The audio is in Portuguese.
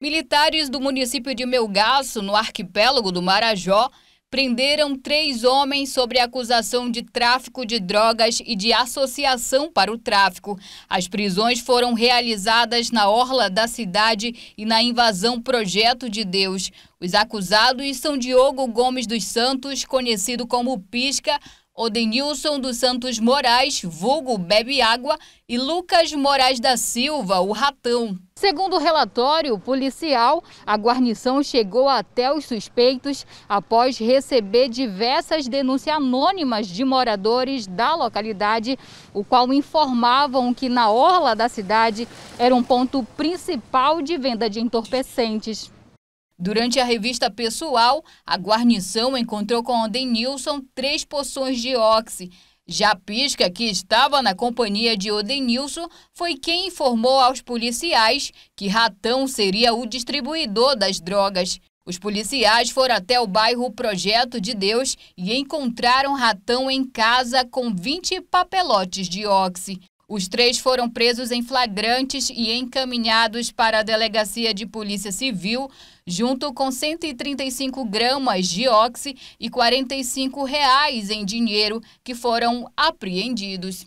Militares do município de Melgaço, no arquipélago do Marajó, prenderam três homens sobre acusação de tráfico de drogas e de associação para o tráfico. As prisões foram realizadas na orla da cidade e na invasão Projeto de Deus. Os acusados são Diogo Gomes dos Santos, conhecido como Pisca, Odenilson dos Santos Moraes, vulgo Bebe Água, e Lucas Moraes da Silva, o Ratão. Segundo o relatório policial, a guarnição chegou até os suspeitos após receber diversas denúncias anônimas de moradores da localidade, o qual informavam que na orla da cidade era um ponto principal de venda de entorpecentes. Durante a revista pessoal, a guarnição encontrou com Odenilson três poções de óxido Japisca, que estava na companhia de Odenilson, foi quem informou aos policiais que Ratão seria o distribuidor das drogas. Os policiais foram até o bairro Projeto de Deus e encontraram Ratão em casa com 20 papelotes de oxi. Os três foram presos em flagrantes e encaminhados para a delegacia de polícia civil, junto com 135 gramas de óxido e 45 reais em dinheiro que foram apreendidos.